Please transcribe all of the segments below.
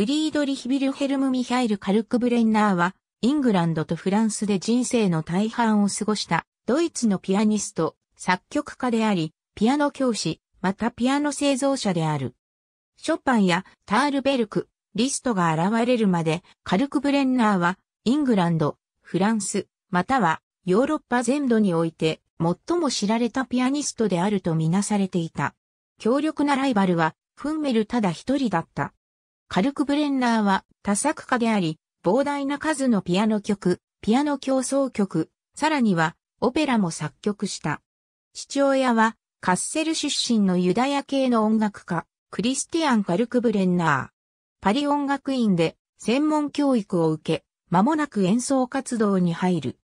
フリードリヒ・ビルヘルム・ミハイル・カルクブレンナーは、イングランドとフランスで人生の大半を過ごした、ドイツのピアニスト、作曲家であり、ピアノ教師、またピアノ製造者である。ショパンやタールベルク、リストが現れるまで、カルクブレンナーは、イングランド、フランス、またはヨーロッパ全土において、最も知られたピアニストであるとみなされていた。強力なライバルは、フンメルただ一人だった。カルクブレンナーは多作家であり、膨大な数のピアノ曲、ピアノ競争曲、さらにはオペラも作曲した。父親はカッセル出身のユダヤ系の音楽家、クリスティアン・カルクブレンナー。パリ音楽院で専門教育を受け、間もなく演奏活動に入る。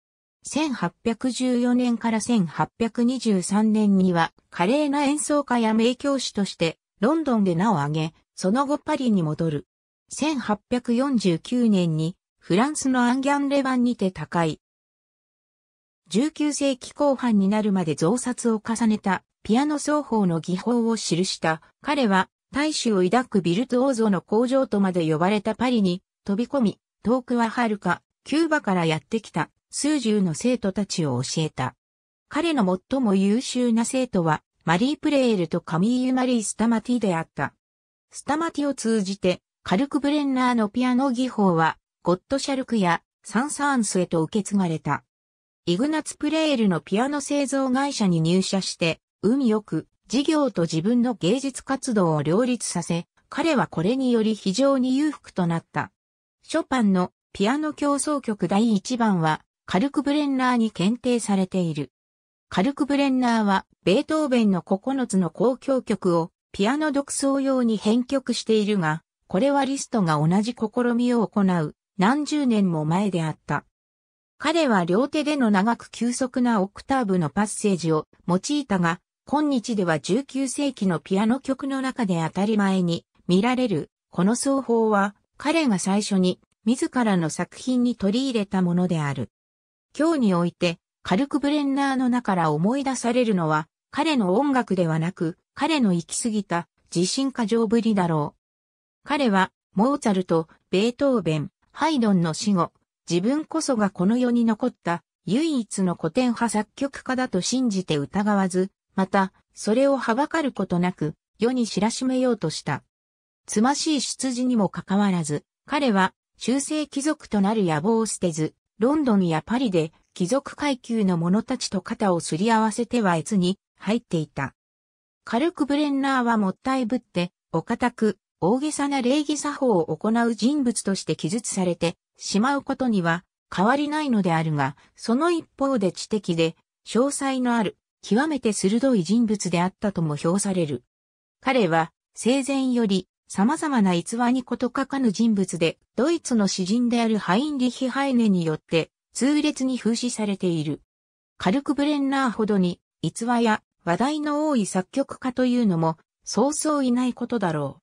1814年から1823年には、華麗な演奏家や名教師として、ロンドンで名を挙げ、その後パリに戻る。1849年にフランスのアンギャンレバンにて他界。19世紀後半になるまで増刷を重ねたピアノ奏法の技法を記した彼は大衆を抱くビルトオーゾの工場とまで呼ばれたパリに飛び込み、遠くは遥か、キューバからやってきた数十の生徒たちを教えた。彼の最も優秀な生徒はマリー・プレールとカミーユ・マリー・スタマティであった。スタマティを通じて、カルクブレンナーのピアノ技法は、ゴッドシャルクやサンサーンスへと受け継がれた。イグナツ・プレールのピアノ製造会社に入社して、運よく、事業と自分の芸術活動を両立させ、彼はこれにより非常に裕福となった。ショパンのピアノ競争曲第1番は、カルクブレンナーに検定されている。カルクブレンナーは、ベートーベンの9つの交響曲を、ピアノ独奏用に編曲しているが、これはリストが同じ試みを行う何十年も前であった。彼は両手での長く急速なオクターブのパッセージを用いたが、今日では19世紀のピアノ曲の中で当たり前に見られる、この奏法は彼が最初に自らの作品に取り入れたものである。今日において、軽くブレンナーの中から思い出されるのは、彼の音楽ではなく、彼の行き過ぎた自信過剰ぶりだろう。彼は、モーツァルト、ベートーベン、ハイドンの死後、自分こそがこの世に残った唯一の古典派作曲家だと信じて疑わず、また、それをはばかることなく、世に知らしめようとした。つましい出自にもかかわらず、彼は、中世貴族となる野望を捨てず、ロンドンやパリで貴族階級の者たちと肩をすり合わせては越に入っていた。軽くブレンナーはもったいぶって、お堅く、大げさな礼儀作法を行う人物として記述されてしまうことには変わりないのであるが、その一方で知的で、詳細のある、極めて鋭い人物であったとも評される。彼は、生前より、様々な逸話に事かかぬ人物で、ドイツの詩人であるハインリヒ・ハイネによって、痛烈に風刺されている。カルクブレンナーほどに、逸話や話題の多い作曲家というのも、そうそういないことだろう。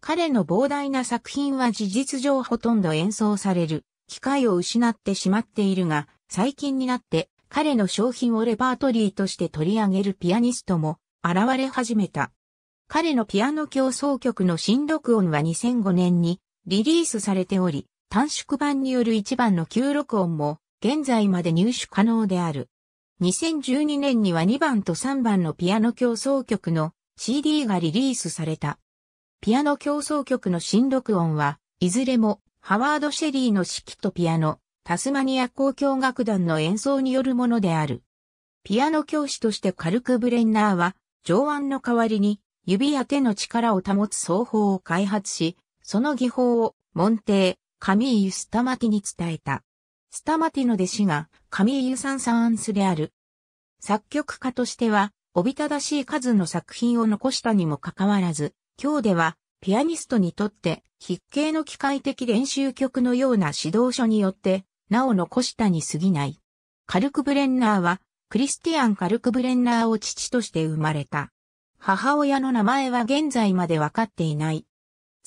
彼の膨大な作品は事実上ほとんど演奏される機会を失ってしまっているが、最近になって彼の商品をレパートリーとして取り上げるピアニストも現れ始めた。彼のピアノ競争曲の新録音は2005年にリリースされており、短縮版による一番の旧録音も現在まで入手可能である。2012年には2番と3番のピアノ競争曲の CD がリリースされた。ピアノ競争曲の新録音は、いずれもハワード・シェリーの指揮とピアノ、タスマニア交響楽団の演奏によるものである。ピアノ教師としてカルク・ブレンナーは、上腕の代わりに指や手の力を保つ奏法を開発し、その技法を、モンテー、カミーユ・スタマティに伝えた。スタマティの弟子がカミーユ・サン・サーンスである。作曲家としては、おびただしい数の作品を残したにもかかわらず、今日では、ピアニストにとって、筆形の機械的練習曲のような指導書によって、なお残したに過ぎない。カルクブレンナーは、クリスティアン・カルクブレンナーを父として生まれた。母親の名前は現在までわかっていない。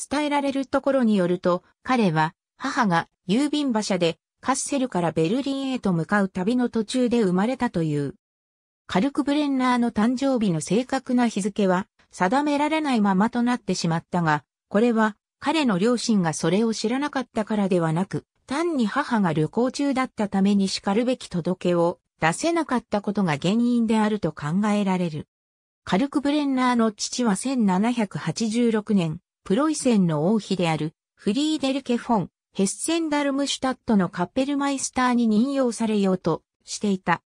伝えられるところによると、彼は、母が郵便馬車でカッセルからベルリンへと向かう旅の途中で生まれたという。カルクブレンナーの誕生日の正確な日付は定められないままとなってしまったが、これは彼の両親がそれを知らなかったからではなく、単に母が旅行中だったために叱るべき届けを出せなかったことが原因であると考えられる。カルクブレンナーの父は1786年、プロイセンの王妃であるフリーデルケ・フォン、ヘッセンダルムシュタットのカッペルマイスターに任用されようとしていた。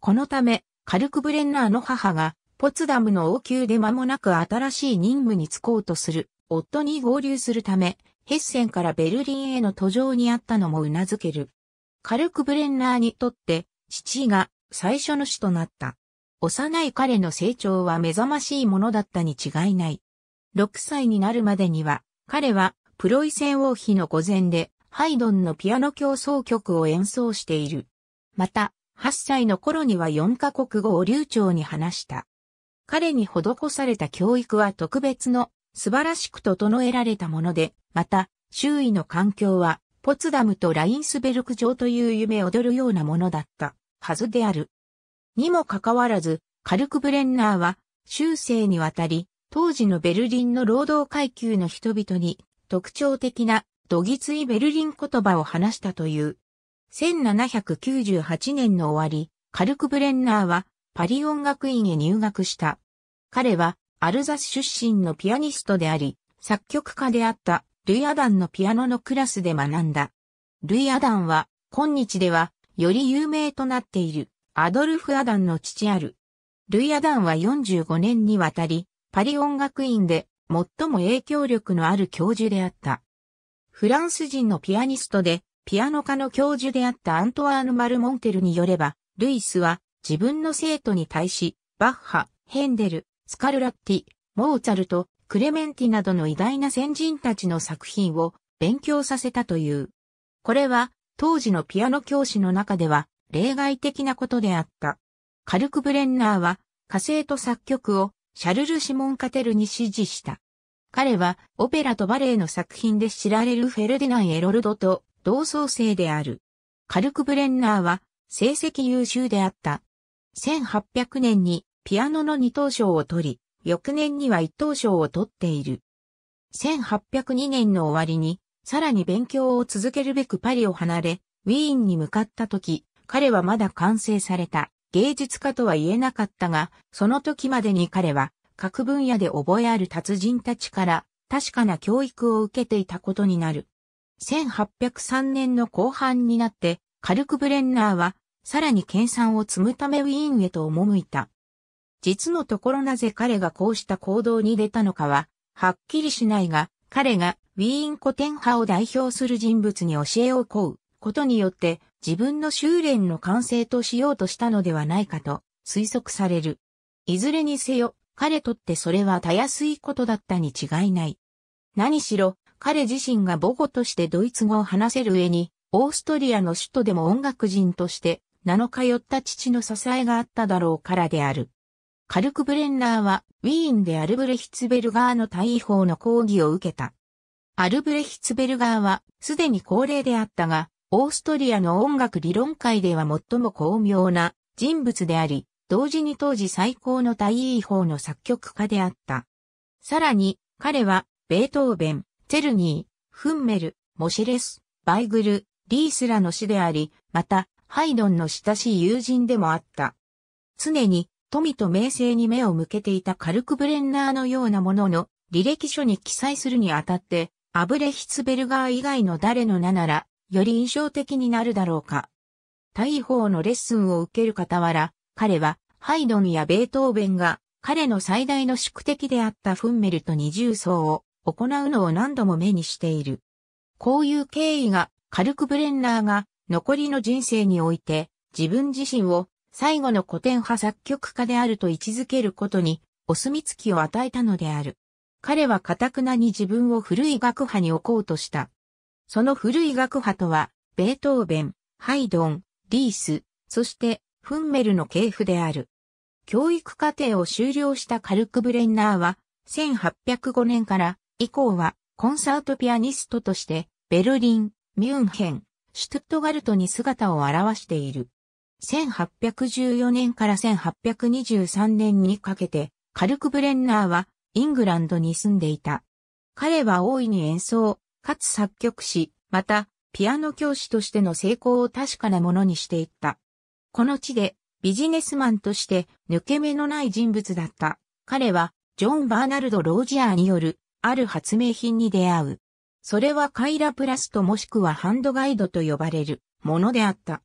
このため、カルクブレンナーの母が、ポツダムの王宮で間もなく新しい任務に就こうとする、夫に合流するため、ヘッセンからベルリンへの途上にあったのも頷ける。カルクブレンナーにとって、父が最初の死となった。幼い彼の成長は目覚ましいものだったに違いない。6歳になるまでには、彼はプロイセン王妃の御前で、ハイドンのピアノ競争曲を演奏している。また、8歳の頃には4カ国語を流暢に話した。彼に施された教育は特別の素晴らしく整えられたもので、また、周囲の環境は、ポツダムとラインスベルク城という夢踊るようなものだったはずである。にもかかわらず、カルクブレンナーは、終生にわたり、当時のベルリンの労働階級の人々に特徴的なドギツイベルリン言葉を話したという。1798年の終わり、カルクブレンナーはパリ音楽院へ入学した。彼はアルザス出身のピアニストであり、作曲家であったルイ・アダンのピアノのクラスで学んだ。ルイ・アダンは今日ではより有名となっているアドルフ・アダンの父ある。ルイ・アダンは45年にわたりパリ音楽院で最も影響力のある教授であった。フランス人のピアニストで、ピアノ科の教授であったアントワーヌ・マル・モンテルによれば、ルイスは自分の生徒に対し、バッハ、ヘンデル、スカルラッティ、モーツァルト、クレメンティなどの偉大な先人たちの作品を勉強させたという。これは当時のピアノ教師の中では例外的なことであった。カルクブレンナーは火星と作曲をシャルル・シモン・カテルに指示した。彼はオペラとバレエの作品で知られるフェルディナン・エロルドと同窓生である。カルク・ブレンナーは成績優秀であった。1800年にピアノの二等賞を取り、翌年には一等賞を取っている。1802年の終わりに、さらに勉強を続けるべくパリを離れ、ウィーンに向かった時、彼はまだ完成された芸術家とは言えなかったが、その時までに彼は各分野で覚えある達人たちから確かな教育を受けていたことになる。1803年の後半になって、カルクブレンナーは、さらに研鑽を積むためウィーンへと赴いた。実のところなぜ彼がこうした行動に出たのかは、はっきりしないが、彼がウィーン古典派を代表する人物に教えを請うことによって、自分の修練の完成としようとしたのではないかと推測される。いずれにせよ、彼とってそれはたやすいことだったに違いない。何しろ、彼自身が母語としてドイツ語を話せる上に、オーストリアの首都でも音楽人として、7日寄った父の支えがあっただろうからである。カルク・ブレンラーは、ウィーンでアルブレヒツベルガーの大砲の講義を受けた。アルブレヒツベルガーは、すでに高齢であったが、オーストリアの音楽理論界では最も巧妙な人物であり、同時に当時最高の大位法の作曲家であった。さらに、彼は、ベートーベン、チェルニー、フンメル、モシレス、バイグル、リースらの死であり、また、ハイドンの親しい友人でもあった。常に、富と名声に目を向けていたカルクブレンナーのようなものの履歴書に記載するにあたって、アブレヒツベルガー以外の誰の名なら、より印象的になるだろうか。大砲のレッスンを受ける傍ら、彼はハイドンやベートーベンが彼の最大の宿敵であったフンメルと二重奏を行うのを何度も目にしている。こういう経緯が軽くブレンナーが残りの人生において自分自身を最後の古典派作曲家であると位置づけることにお墨付きを与えたのである。彼は堅くなに自分を古い学派に置こうとした。その古い学派とは、ベートーベン、ハイドン、リース、そして、フンメルの系譜である。教育課程を修了したカルクブレンナーは、1805年から以降はコンサートピアニストとして、ベルリン、ミュンヘン、シュトゥットガルトに姿を現している。1814年から1823年にかけて、カルクブレンナーはイングランドに住んでいた。彼は大いに演奏、かつ作曲し、また、ピアノ教師としての成功を確かなものにしていった。この地で、ビジネスマンとして抜け目のない人物だった。彼は、ジョン・バーナルド・ロージアーによる、ある発明品に出会う。それはカイラプラストもしくはハンドガイドと呼ばれるものであった。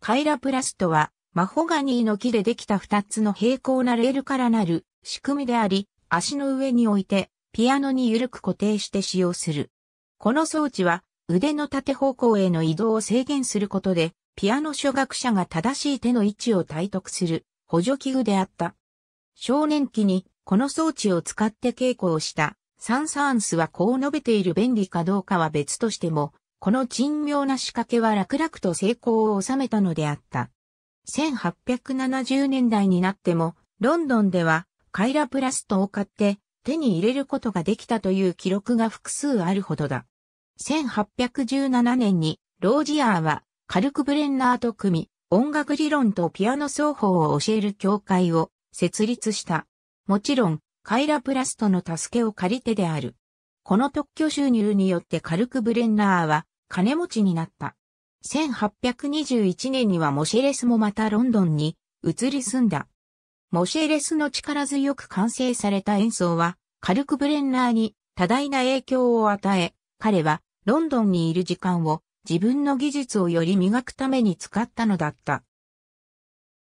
カイラプラストは、マホガニーの木でできた二つの平行なレールからなる仕組みであり、足の上に置いてピアノに緩く固定して使用する。この装置は腕の縦方向への移動を制限することで、ピアノ初学者が正しい手の位置を体得する補助器具であった。少年期にこの装置を使って稽古をしたサンサーンスはこう述べている便利かどうかは別としても、この珍妙な仕掛けは楽々と成功を収めたのであった。1870年代になっても、ロンドンではカイラプラストを買って手に入れることができたという記録が複数あるほどだ。1817年にロージアーはカルクブレンナーと組み、音楽理論とピアノ奏法を教える教会を設立した。もちろん、カイラプラストの助けを借りてである。この特許収入によってカルクブレンナーは金持ちになった。1821年にはモシェレスもまたロンドンに移り住んだ。モシェレスの力強く完成された演奏は、カルクブレンナーに多大な影響を与え、彼はロンドンにいる時間を自分の技術をより磨くために使ったのだった。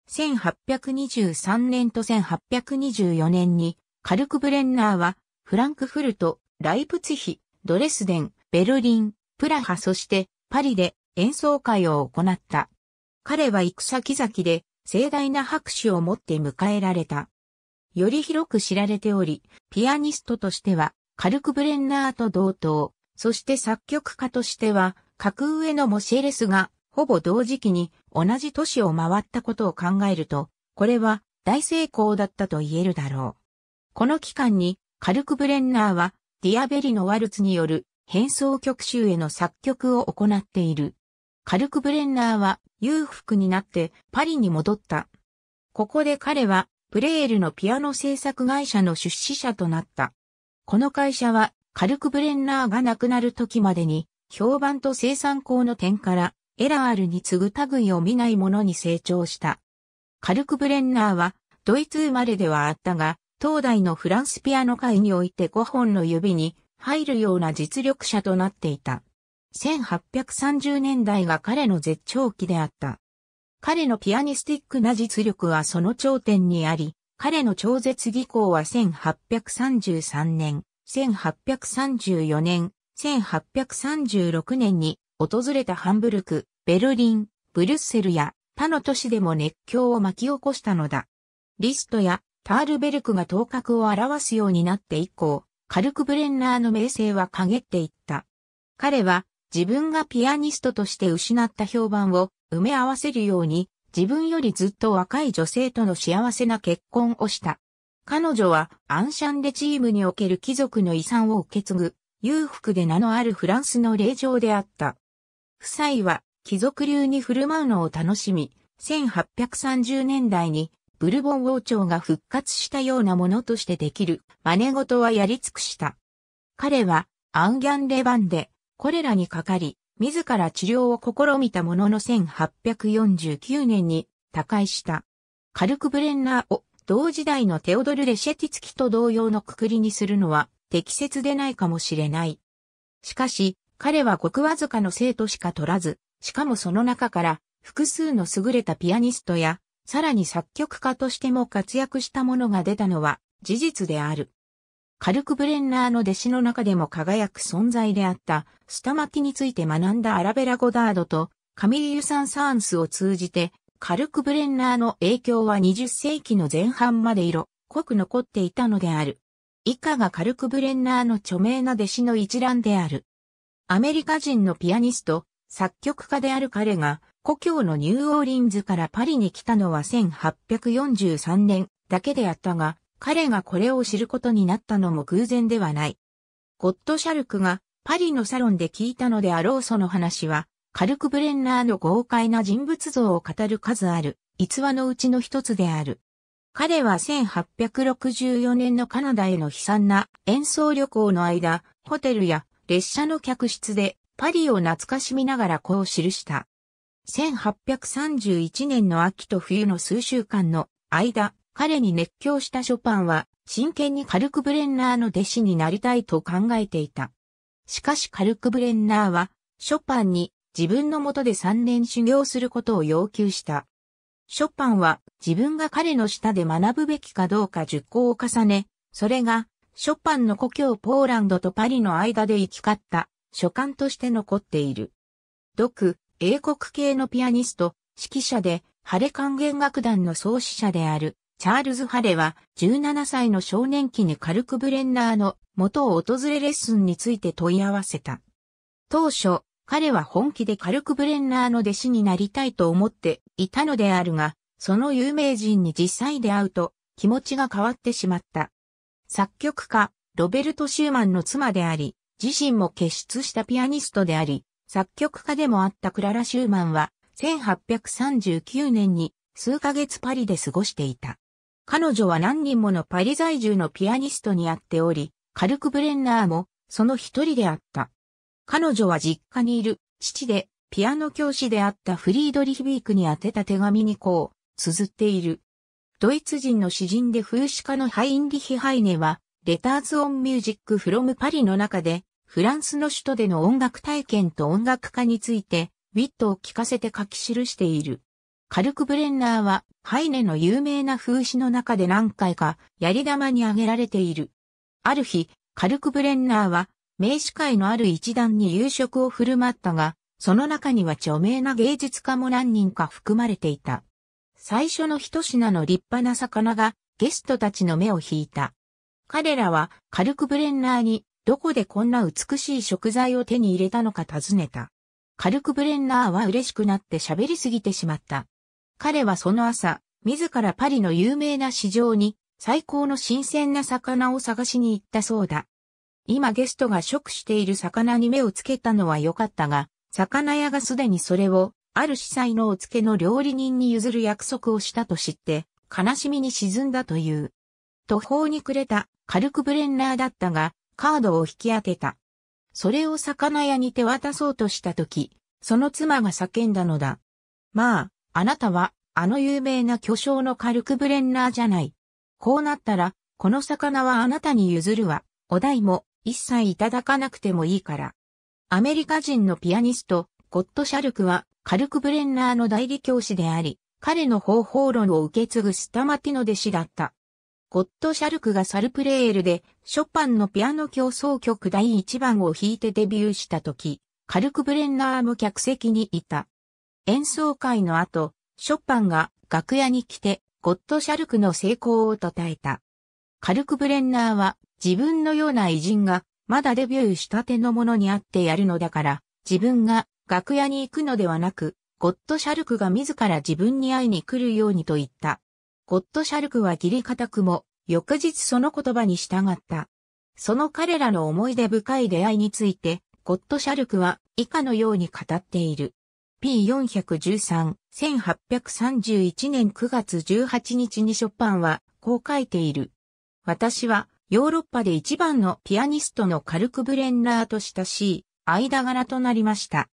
1823年と1824年に、カルクブレンナーは、フランクフルト、ライプツヒ、ドレスデン、ベルリン、プラハそしてパリで演奏会を行った。彼は行く先々で盛大な拍手をもって迎えられた。より広く知られており、ピアニストとしては、カルク・ブレンナーと同等、そして作曲家としては、格上のモシェレスが、ほぼ同時期に同じ都市を回ったことを考えると、これは大成功だったと言えるだろう。この期間に、カルク・ブレンナーは、ディアベリのワルツによる変奏曲集への作曲を行っている。カルクブレンナーは裕福になってパリに戻った。ここで彼はプレールのピアノ制作会社の出資者となった。この会社はカルクブレンナーが亡くなる時までに評判と生産校の点からエラールに次ぐ類を見ないものに成長した。カルクブレンナーはドイツ生まれではあったが、当代のフランスピアノ界において5本の指に入るような実力者となっていた。1830年代が彼の絶頂期であった。彼のピアニスティックな実力はその頂点にあり、彼の超絶技巧は1833年、1834年、1836年に訪れたハンブルク、ベルリン、ブリュッセルや他の都市でも熱狂を巻き起こしたのだ。リストやタールベルクが頭角を表すようになって以降、カルクブレンナーの名声は陰っていった。彼は自分がピアニストとして失った評判を埋め合わせるように、自分よりずっと若い女性との幸せな結婚をした。彼女はアンシャンデチームにおける貴族の遺産を受け継ぐ、裕福で名のあるフランスの霊場であった。夫妻は貴族流に振る舞うのを楽しみ、1830年代にブルボン王朝が復活したようなものとしてできる真似事はやり尽くした。彼はアンギャン・レバンでこれらにかかり、自ら治療を試みたものの1849年に他界した。カルクブレンナーを同時代のテオドル・レシェティツキと同様のくくりにするのは適切でないかもしれない。しかし、彼はごくわずかの生徒しか取らず、しかもその中から複数の優れたピアニストや、さらに作曲家としても活躍したものが出たのは事実である。カルクブレンナーの弟子の中でも輝く存在であった、スタマについて学んだアラベラ・ゴダードと、カミリユ・サン・サーンスを通じて、カルクブレンナーの影響は20世紀の前半まで色濃く残っていたのである。以下がカルクブレンナーの著名な弟子の一覧である。アメリカ人のピアニスト、作曲家である彼が、故郷のニューオーリンズからパリに来たのは1843年だけであったが、彼がこれを知ることになったのも偶然ではない。ゴッドシャルクがパリのサロンで聞いたのであろうその話は、カルク・ブレンナーの豪快な人物像を語る数ある逸話のうちの一つである。彼は1864年のカナダへの悲惨な演奏旅行の間、ホテルや列車の客室でパリを懐かしみながらこう記した。1831年の秋と冬の数週間の間、彼に熱狂したショパンは、真剣にカルクブレンナーの弟子になりたいと考えていた。しかしカルクブレンナーは、ショパンに自分のもとで3年修行することを要求した。ショパンは自分が彼の下で学ぶべきかどうか熟考を重ね、それがショパンの故郷ポーランドとパリの間で行き交った書簡として残っている。独、英国系のピアニスト、指揮者で、ハレ管弦楽団の創始者であるチャールズ・ハレは17歳の少年期にカルク・ブレンナーの元を訪れレッスンについて問い合わせた。当初、彼は本気でカルク・ブレンナーの弟子になりたいと思っていたのであるが、その有名人に実際で会うと気持ちが変わってしまった。作曲家、ロベルト・シューマンの妻であり、自身も結出したピアニストであり、作曲家でもあったクララ・シューマンは1839年に数ヶ月パリで過ごしていた。彼女は何人ものパリ在住のピアニストに会っており、カルク・ブレンナーもその一人であった。彼女は実家にいる父でピアノ教師であったフリードリヒビークに宛てた手紙にこう、綴っている。ドイツ人の詩人で風刺家のハインリヒ・ハイネは、レターズ・オン・ミュージック・フロム・パリの中で、フランスの首都での音楽体験と音楽家について、ウィットを聞かせて書き記している。カルクブレンナーは、ハイネの有名な風刺の中で何回か、やり玉に挙げられている。ある日、カルクブレンナーは、名士会のある一団に夕食を振る舞ったが、その中には著名な芸術家も何人か含まれていた。最初の一品の立派な魚がゲストたちの目を引いた。彼らはカルクブレンナーにどこでこんな美しい食材を手に入れたのか尋ねた。カルクブレンナーは嬉しくなって喋りすぎてしまった。彼はその朝、自らパリの有名な市場に最高の新鮮な魚を探しに行ったそうだ。今ゲストが食している魚に目をつけたのは良かったが、魚屋がすでにそれを、ある司祭のお付けの料理人に譲る約束をしたと知って、悲しみに沈んだという。途方に暮れた、軽くブレンナーだったが、カードを引き当てた。それを魚屋に手渡そうとしたとき、その妻が叫んだのだ。まあ、あなたは、あの有名な巨匠のカルクブレンナーじゃない。こうなったら、この魚はあなたに譲るわ。お代も、一切いただかなくてもいいから。アメリカ人のピアニスト、ゴッドシャルクは、カルクブレンナーの代理教師であり、彼の方法論を受け継ぐスタマティの弟子だった。ゴッドシャルクがサルプレールで、ショパンのピアノ競争曲第1番を弾いてデビューした時、カルクブレンナーも客席にいた。演奏会の後、ショパンが楽屋に来て、ゴッドシャルクの成功を称えた。カルク・ブレンナーは、自分のような偉人が、まだデビューしたてのものにあってやるのだから、自分が楽屋に行くのではなく、ゴッドシャルクが自ら自分に会いに来るようにと言った。ゴッドシャルクは義理固くも、翌日その言葉に従った。その彼らの思い出深い出会いについて、ゴッドシャルクは以下のように語っている。P413、1831年9月18日にショパンはこう書いている。私はヨーロッパで一番のピアニストのカルクブレンラーと親しい間柄となりました。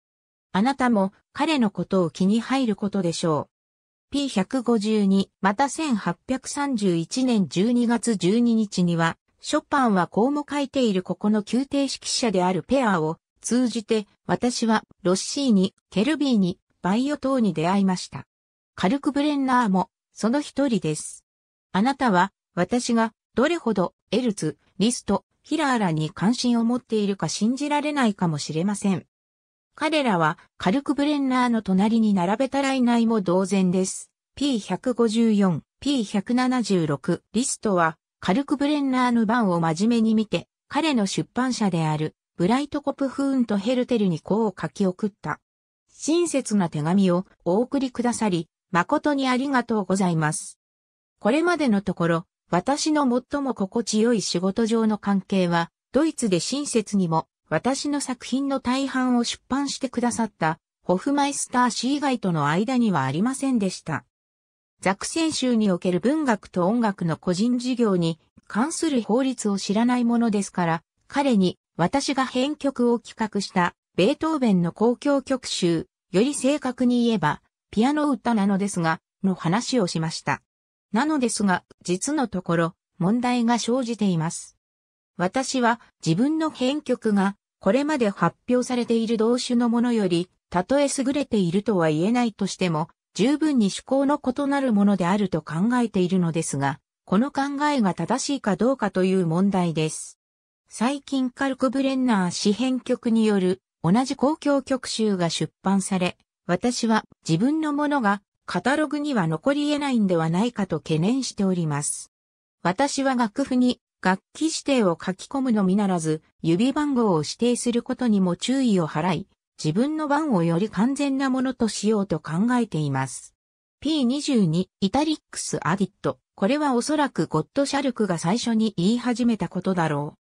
あなたも彼のことを気に入ることでしょう。P152、また1831年12月12日には、ショパンはこうも書いているここの宮廷指揮者であるペアを通じて私はロッシーに、ケルビーに、バイオ等に出会いました。カルクブレンナーもその一人です。あなたは私がどれほどエルツ、リスト、ヒラーらに関心を持っているか信じられないかもしれません。彼らはカルクブレンナーの隣に並べたらいないも同然です。P154、P176 リストはカルクブレンナーの番を真面目に見て彼の出版社であるブライトコプフーンとヘルテルにこう書き送った。親切な手紙をお送りくださり、誠にありがとうございます。これまでのところ、私の最も心地よい仕事上の関係は、ドイツで親切にも、私の作品の大半を出版してくださった、ホフマイスター氏以外との間にはありませんでした。ザクセン州における文学と音楽の個人事業に関する法律を知らないものですから、彼に私が編曲を企画したベートーベンの公共曲集、より正確に言えば、ピアノ歌なのですが、の話をしました。なのですが、実のところ、問題が生じています。私は自分の編曲が、これまで発表されている同種のものより、たとえ優れているとは言えないとしても、十分に趣向の異なるものであると考えているのですが、この考えが正しいかどうかという問題です。最近カルク・ブレンナー詩編曲による同じ公共曲集が出版され、私は自分のものがカタログには残り得ないんではないかと懸念しております。私は楽譜に楽器指定を書き込むのみならず、指番号を指定することにも注意を払い、自分の番をより完全なものとしようと考えています。P22 イタリックスアディット。これはおそらくゴッドシャルクが最初に言い始めたことだろう。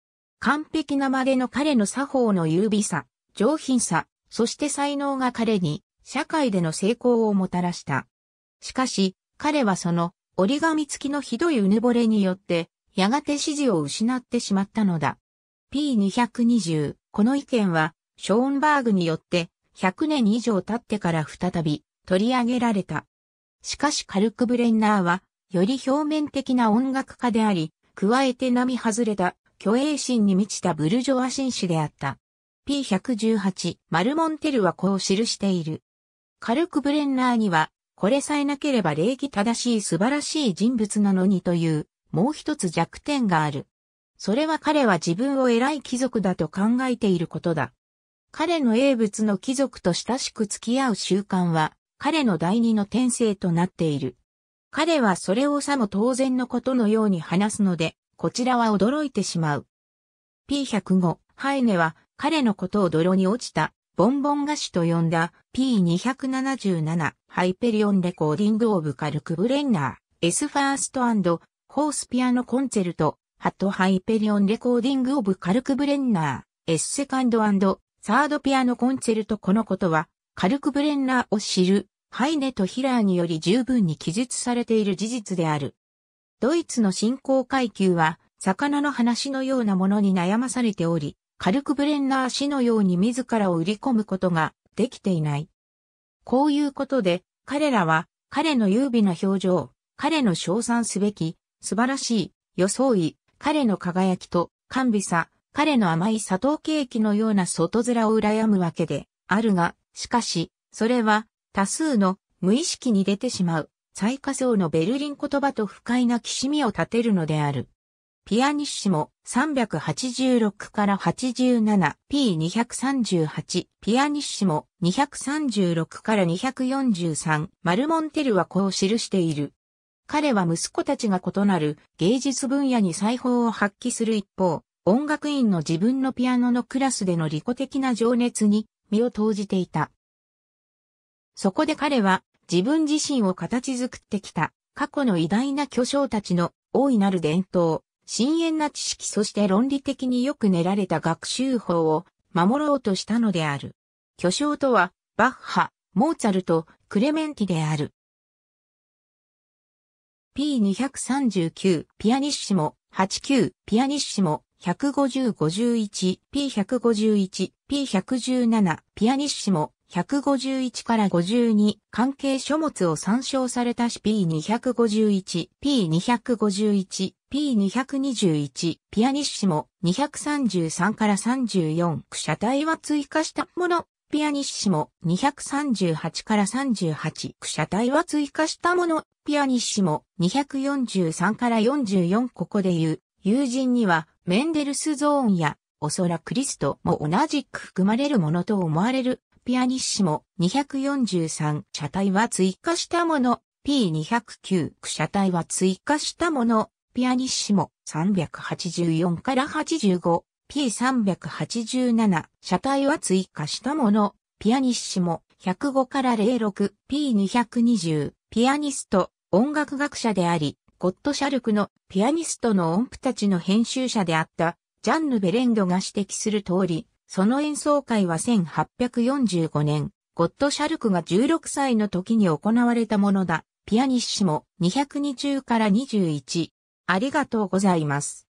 完璧なまでの彼の作法の優美さ、上品さ、そして才能が彼に社会での成功をもたらした。しかし、彼はその折り紙付きのひどいうぬぼれによって、やがて支持を失ってしまったのだ。P220、この意見は、ショーンバーグによって、100年以上経ってから再び取り上げられた。しかしカルクブレンナーは、より表面的な音楽家であり、加えて並外れた虚栄心に満ちたブルジョワ紳士であった。P118、マルモンテルはこう記している。軽くブレンナーには、これさえなければ礼儀正しい素晴らしい人物なのにという、もう一つ弱点がある。それは彼は自分を偉い貴族だと考えていることだ。彼の英物の貴族と親しく付き合う習慣は、彼の第二の転生となっている。彼はそれをさも当然のことのように話すので、こちらは驚いてしまう。P105、ハイネは彼のことを泥に落ちた、ボンボン菓子と呼んだ P277、ハイペリオンレコーディングオブカルクブレンナー、S ファーストホースピアノコンチェルト、ハットハイペリオンレコーディングオブカルクブレンナー、S セカンドサードピアノコンチェルトこのことは、カルクブレンナーを知る、ハイネとヒラーにより十分に記述されている事実である。ドイツの新興階級は、魚の話のようなものに悩まされており、カルクブレンナー氏のように自らを売り込むことができていない。こういうことで、彼らは、彼の優美な表情、彼の称賛すべき、素晴らしい、装い、彼の輝きと、甘美さ、彼の甘い砂糖ケーキのような外面を羨むわけで、あるが、しかし、それは、多数の無意識に出てしまう最下層のベルリン言葉と不快なきしみを立てるのである。ピアニッシモ386から87、P238、ピアニッシモ236から243、マルモンテルはこう記している。彼は息子たちが異なる芸術分野に裁縫を発揮する一方、音楽院の自分のピアノのクラスでの利己的な情熱に身を投じていた。そこで彼は自分自身を形作ってきた過去の偉大な巨匠たちの大いなる伝統、深淵な知識そして論理的によく練られた学習法を守ろうとしたのである。巨匠とは、バッハ、モーツァルト、クレメンティである。P239 ピアニッシモ89ピアニッシモ 150-51P151P117 ピアニッシモ151から52関係書物を参照されたし P251、P251、P221、ピアニッシモ233から34車体は追加したもの。ピアニッシモ238から38車体は追加したもの。ピアニッシモ243から44ここで言う友人にはメンデルスゾーンやおそらクリストも同じく含まれるものと思われるピアニッシモ243車体は追加したもの P209 車体は追加したものピアニッシモ384から 85P387 車体は追加したものピアニッシモ105から 06P220 ピアニスト音楽学者でありゴッドシャルクのピアニストの音符たちの編集者であったジャンヌ・ベレンドが指摘する通り、その演奏会は1845年、ゴッドシャルクが16歳の時に行われたものだ。ピアニッシモ220から21。ありがとうございます。